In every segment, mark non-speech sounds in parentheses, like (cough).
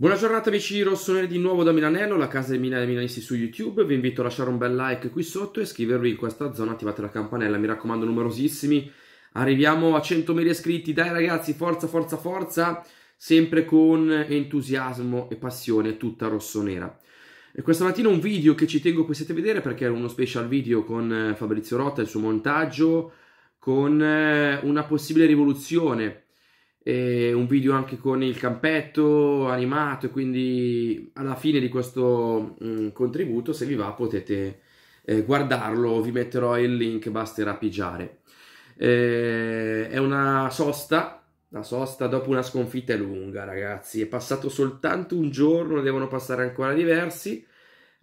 Buona giornata amici rossoneri di nuovo da Milanello, la casa dei Milani Milanisti su YouTube, vi invito a lasciare un bel like qui sotto e iscrivervi in questa zona, attivate la campanella, mi raccomando numerosissimi, arriviamo a 100.000 iscritti, dai ragazzi forza forza forza, sempre con entusiasmo e passione tutta rossonera. E questa mattina un video che ci tengo possiate vedere perché è uno special video con eh, Fabrizio Rotta il suo montaggio, con eh, una possibile rivoluzione eh, un video anche con il campetto animato, quindi alla fine di questo mh, mm, contributo, se vi va, potete eh, guardarlo, vi metterò il link, basterà pigiare. Eh, è una sosta, la sosta dopo una sconfitta è lunga, ragazzi, è passato soltanto un giorno, devono passare ancora diversi,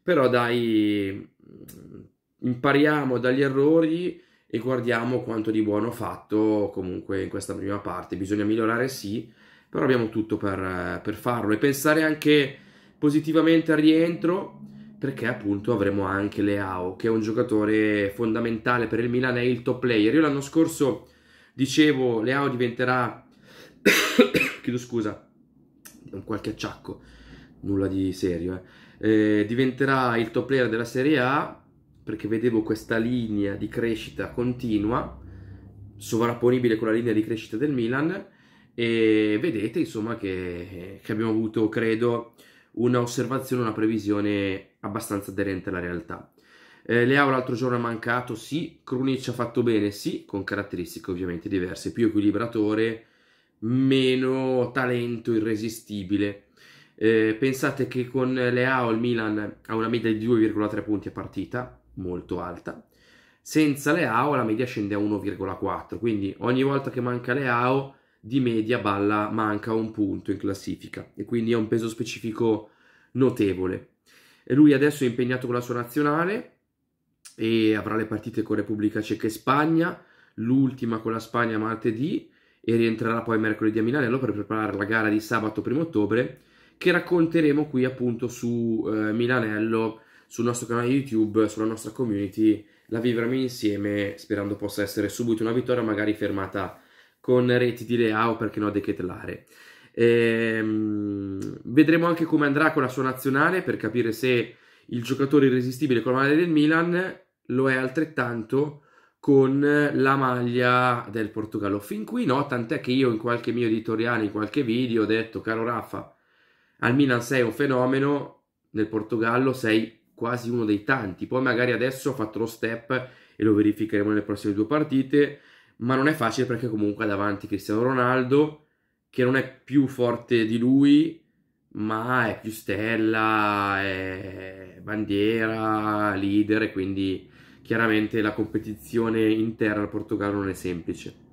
però dai, mm, impariamo dagli errori e guardiamo quanto di buono fatto comunque in questa prima parte. Bisogna migliorare sì, però abbiamo tutto per, eh, per farlo e pensare anche positivamente al rientro perché appunto avremo anche Leao che è un giocatore fondamentale per il Milan, è il top player. Io l'anno scorso dicevo Leao diventerà, (coughs) chiedo scusa, un qualche acciacco, nulla di serio, eh. Eh, diventerà il top player della Serie A perché vedevo questa linea di crescita continua sovrapponibile con la linea di crescita del Milan e vedete insomma che, che abbiamo avuto credo un'osservazione, una previsione abbastanza aderente alla realtà. Eh, Leao l'altro giorno ha mancato, sì, Krunic ha fatto bene, sì, con caratteristiche ovviamente diverse, più equilibratore, meno talento irresistibile. Eh, pensate che con Leao il Milan ha una media di 2,3 punti a partita, molto alta. Senza le AO la media scende a 1,4, quindi ogni volta che manca le AO di media Balla manca un punto in classifica e quindi è un peso specifico notevole. E lui adesso è impegnato con la sua nazionale e avrà le partite con Repubblica Ceca e Spagna, l'ultima con la Spagna martedì e rientrerà poi mercoledì a Milanello per preparare la gara di sabato 1 ottobre che racconteremo qui appunto su eh, Milanello sul nostro canale YouTube, sulla nostra community, la vivremo insieme sperando possa essere subito una vittoria magari fermata con reti di Leao perché no De Ketelare. Ehm, vedremo anche come andrà con la sua nazionale per capire se il giocatore irresistibile con la maglia del Milan lo è altrettanto con la maglia del Portogallo. Fin qui no, tant'è che io in qualche mio editoriale, in qualche video ho detto, caro Rafa, al Milan sei un fenomeno, nel Portogallo sei quasi uno dei tanti. Poi magari adesso ha fatto lo step e lo verificheremo nelle prossime due partite, ma non è facile perché comunque ha davanti Cristiano Ronaldo, che non è più forte di lui, ma è più stella, è bandiera, leader e quindi chiaramente la competizione interna al Portogallo non è semplice.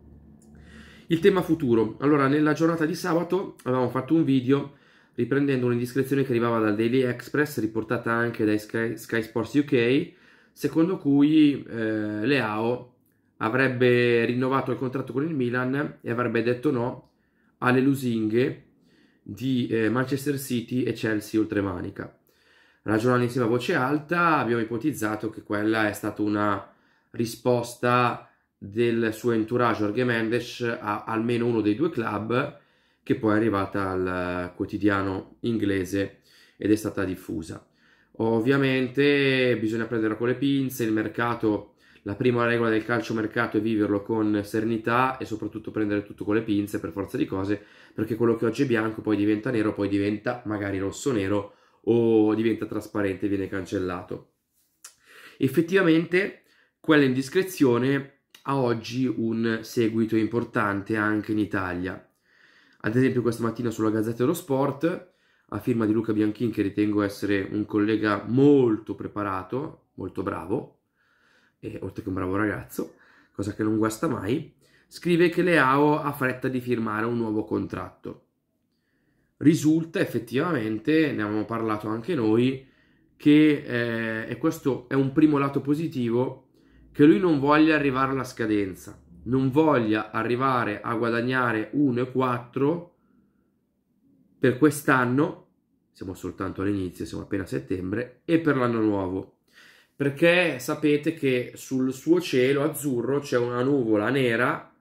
Il tema futuro. Allora, nella giornata di sabato avevamo fatto un video riprendendo un'indiscrezione che arrivava dal Daily Express, riportata anche dai Sky, Sky Sports UK, secondo cui eh, Leao avrebbe rinnovato il contratto con il Milan e avrebbe detto no alle lusinghe di eh, Manchester City e Chelsea oltre Manica. Ragionando insieme a voce alta, abbiamo ipotizzato che quella è stata una risposta del suo entourage Jorge Mendes a almeno uno dei due club che poi è arrivata al quotidiano inglese ed è stata diffusa. Ovviamente bisogna prenderla con le pinze, il mercato, la prima regola del calcio mercato è viverlo con serenità e soprattutto prendere tutto con le pinze per forza di cose, perché quello che oggi è bianco poi diventa nero, poi diventa magari rosso-nero o diventa trasparente e viene cancellato. Effettivamente quella indiscrezione ha oggi un seguito importante anche in Italia ad esempio questa mattina sulla Gazzetta dello Sport, a firma di Luca Bianchin, che ritengo essere un collega molto preparato, molto bravo, e, oltre che un bravo ragazzo, cosa che non guasta mai, scrive che Leao ha fretta di firmare un nuovo contratto. Risulta effettivamente, ne avevamo parlato anche noi, che eh, e questo è un primo lato positivo, che lui non voglia arrivare alla scadenza non voglia arrivare a guadagnare 1,4 per quest'anno, siamo soltanto all'inizio, siamo appena a settembre, e per l'anno nuovo. Perché sapete che sul suo cielo azzurro c'è una nuvola nera,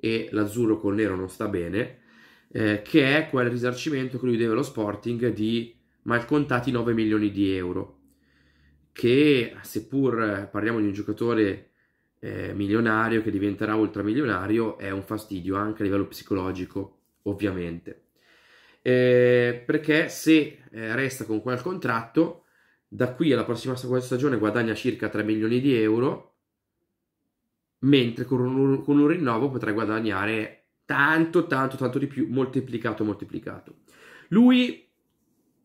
e l'azzurro col nero non sta bene, eh, che è quel risarcimento che lui deve allo Sporting di malcontati 9 milioni di euro, che seppur eh, parliamo di un giocatore eh, milionario che diventerà ultramilionario è un fastidio anche a livello psicologico, ovviamente. Eh, perché se eh, resta con quel contratto, da qui alla prossima stagione guadagna circa 3 milioni di euro, mentre con un, con un rinnovo potrà guadagnare tanto, tanto, tanto di più, moltiplicato, moltiplicato. Lui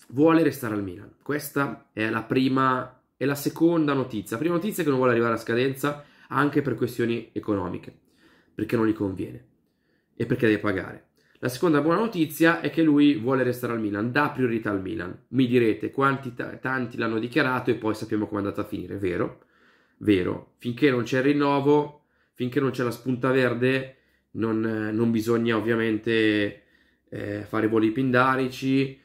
vuole restare al Milan. Questa è la prima e la seconda notizia. La prima notizia è che non vuole arrivare a scadenza anche per questioni economiche, perché non gli conviene e perché deve pagare. La seconda buona notizia è che lui vuole restare al Milan, dà priorità al Milan. Mi direte quanti t- tanti l'hanno dichiarato e poi sappiamo come è andata a finire, vero? Vero, finché non c'è il rinnovo, finché non c'è la spunta verde, non, non bisogna ovviamente eh, fare voli pindarici,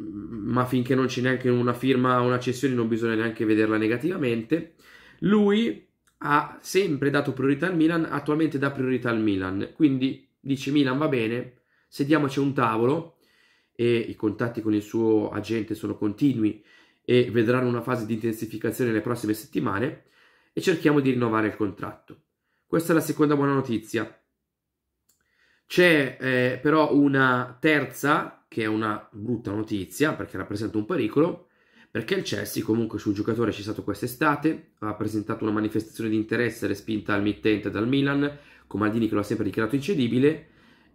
mm, ma finché non c'è neanche una firma, una cessione, non bisogna neanche vederla negativamente. Lui ha sempre dato priorità al Milan, attualmente dà priorità al Milan. Quindi dice Milan va bene, sediamoci a un tavolo e i contatti con il suo agente sono continui e vedranno una fase di intensificazione nelle prossime settimane e cerchiamo di rinnovare il contratto. Questa è la seconda buona notizia. C'è eh, però una terza, che è una brutta notizia perché rappresenta un pericolo, perché il Chelsea comunque sul giocatore c'è stato quest'estate, ha presentato una manifestazione di interesse respinta al mittente dal Milan, con Maldini che lo ha sempre dichiarato incedibile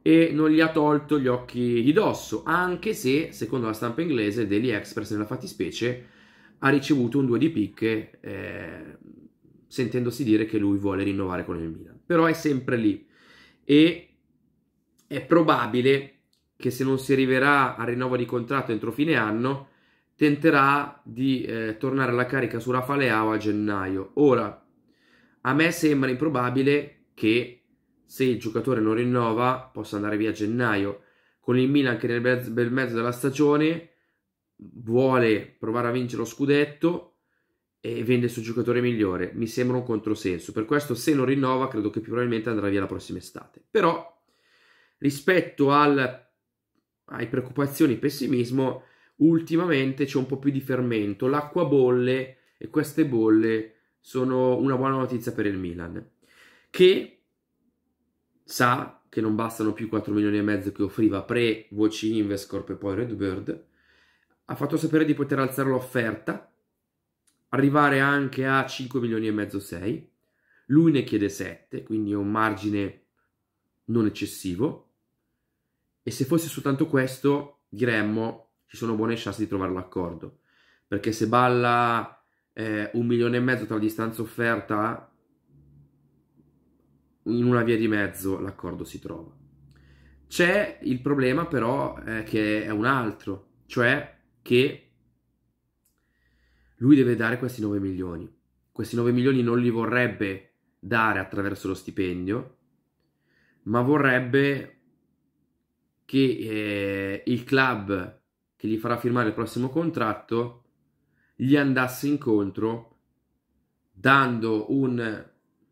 e non gli ha tolto gli occhi di dosso, anche se secondo la stampa inglese Daily Express nella fattispecie ha ricevuto un due di picche eh, sentendosi dire che lui vuole rinnovare con il Milan. Però è sempre lì e è probabile che se non si arriverà al rinnovo di contratto entro fine anno tenterà di eh, tornare alla carica su Rafa Leao a gennaio. Ora, a me sembra improbabile che se il giocatore non rinnova possa andare via a gennaio. Con il Milan che nel bel mezzo della stagione vuole provare a vincere lo scudetto e vende il suo giocatore migliore, mi sembra un controsenso. Per questo se non rinnova credo che più probabilmente andrà via la prossima estate. Però rispetto al, ai preoccupazioni pessimismo ultimamente c'è un po' più di fermento, l'acqua bolle e queste bolle sono una buona notizia per il Milan, che sa che non bastano più 4 milioni e mezzo che offriva pre Voci Invescorp e poi Redbird, ha fatto sapere di poter alzare l'offerta, arrivare anche a 5 milioni e mezzo 6, lui ne chiede 7, quindi è un margine non eccessivo, e se fosse soltanto questo diremmo ci sono buone chance di trovare l'accordo. Perché se balla eh, un milione e mezzo tra distanza offerta, in una via di mezzo l'accordo si trova. C'è il problema però eh, che è un altro, cioè che lui deve dare questi 9 milioni. Questi 9 milioni non li vorrebbe dare attraverso lo stipendio, ma vorrebbe che eh, il club che gli farà firmare il prossimo contratto gli andasse incontro dando un,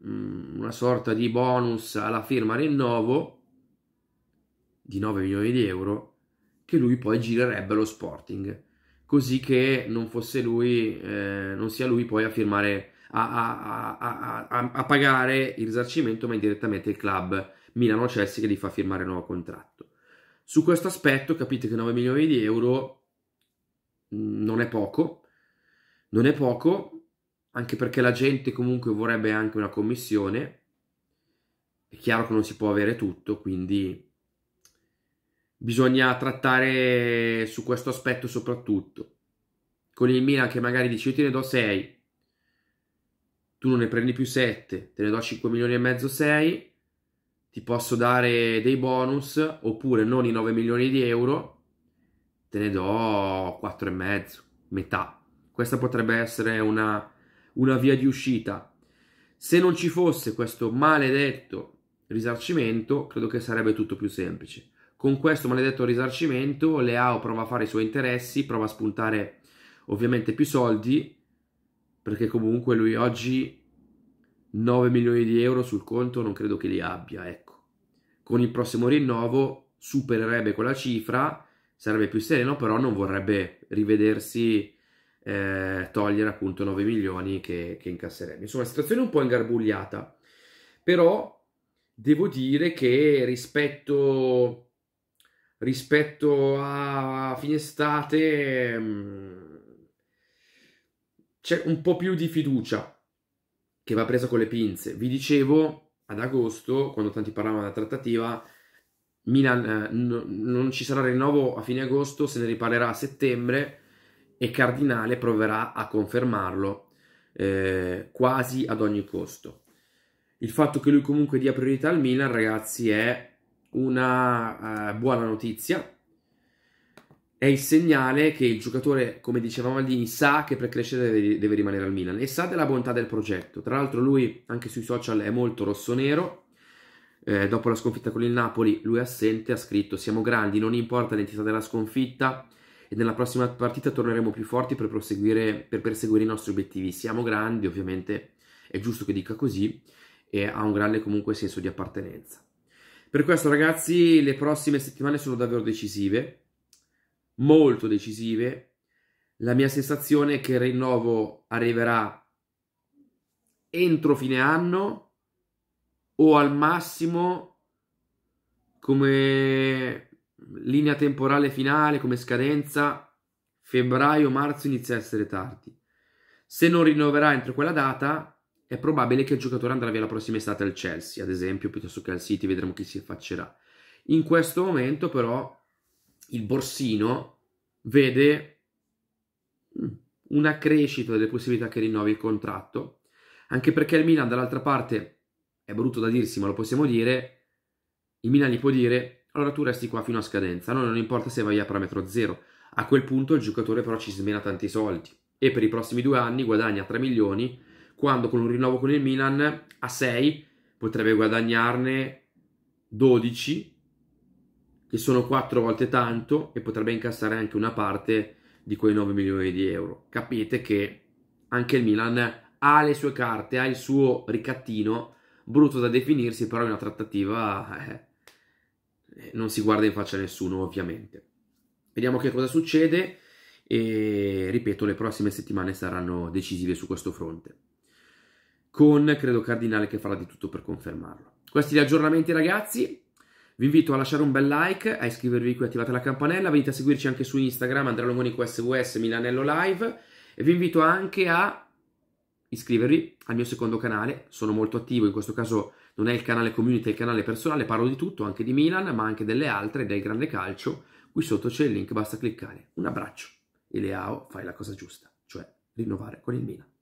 mm, una sorta di bonus alla firma rinnovo di 9 milioni di euro che lui poi girerebbe lo Sporting così che non fosse lui eh, non sia lui poi a firmare a, a, a, a pagare il risarcimento ma indirettamente il club Milano Chelsea che gli fa firmare il nuovo contratto su questo aspetto capite che 9 milioni di euro mm, non è poco, non è poco, anche perché la gente comunque vorrebbe anche una commissione. È chiaro che non si può avere tutto, quindi bisogna trattare su questo aspetto soprattutto. Con il Milan che magari dice io te ne do 6, tu non ne prendi più 7, te ne do 5 milioni e mezzo 6, ti posso dare dei bonus oppure non i 9 milioni di euro, te ne do e mezzo metà. Questa potrebbe essere una, una via di uscita. Se non ci fosse questo maledetto risarcimento, credo che sarebbe tutto più semplice. Con questo maledetto risarcimento, Leao prova a fare i suoi interessi, prova a spuntare ovviamente più soldi, perché comunque lui oggi 9 milioni di euro sul conto non credo che li abbia. Ecco con il prossimo rinnovo supererebbe quella cifra, sarebbe più sereno, però non vorrebbe rivedersi eh, togliere appunto 9 milioni che, che incasserebbe. Insomma, situazione un po' ingarbugliata, però devo dire che rispetto, rispetto a fine estate mm, c'è un po' più di fiducia che va presa con le pinze. Vi dicevo ad agosto, quando tanti parlavano della trattativa, Milan eh, n- non ci sarà rinnovo a fine agosto, se ne riparlerà a settembre e Cardinale proverà a confermarlo eh, quasi ad ogni costo. Il fatto che lui comunque dia priorità al Milan, ragazzi, è una eh, buona notizia è il segnale che il giocatore, come dicevamo lì, sa che per crescere deve, deve, rimanere al Milan e sa della bontà del progetto. Tra l'altro lui anche sui social è molto rossonero. Eh, dopo la sconfitta con il Napoli, lui assente ha scritto siamo grandi, non importa l'entità della sconfitta e nella prossima partita torneremo più forti per, per perseguire i nostri obiettivi. Siamo grandi, ovviamente è giusto che dica così e ha un grande comunque senso di appartenenza. Per questo ragazzi le prossime settimane sono davvero decisive molto decisive. La mia sensazione è che il rinnovo arriverà entro fine anno o al massimo come linea temporale finale, come scadenza febbraio-marzo inizia a essere tardi. Se non rinnoverà entro quella data, è probabile che il giocatore andrà via la prossima estate al Chelsea, ad esempio, piuttosto che al City, vedremo chi si affaccerà. In questo momento però il borsino vede mm, una crescita delle possibilità che rinnovi il contratto, anche perché il Milan dall'altra parte, è brutto da dirsi ma lo possiamo dire, il Milan gli può dire allora tu resti qua fino a scadenza, allora non importa se vai a parametro zero, a quel punto il giocatore però ci smena tanti soldi e per i prossimi due anni guadagna 3 milioni, quando con un rinnovo con il Milan a 6 potrebbe guadagnarne 12 che sono quattro volte tanto e potrebbe incassare anche una parte di quei 9 milioni di euro. Capite che anche il Milan ha le sue carte, ha il suo ricattino, brutto da definirsi, però in una trattativa eh, eh, non si guarda in faccia a nessuno ovviamente. Vediamo che cosa succede e ripeto, le prossime settimane saranno decisive su questo fronte. Con credo Cardinale che farà di tutto per confermarlo. Questi gli aggiornamenti ragazzi, vi invito a lasciare un bel like, a iscrivervi qui, attivate la campanella, venite a seguirci anche su Instagram, Andrea Longoni QSVS Milanello Live e vi invito anche a iscrivervi al mio secondo canale, sono molto attivo, in questo caso non è il canale community, è il canale personale, parlo di tutto, anche di Milan, ma anche delle altre, del grande calcio, qui sotto c'è il link, basta cliccare. Un abbraccio e Leao fai la cosa giusta, cioè rinnovare con il Milan.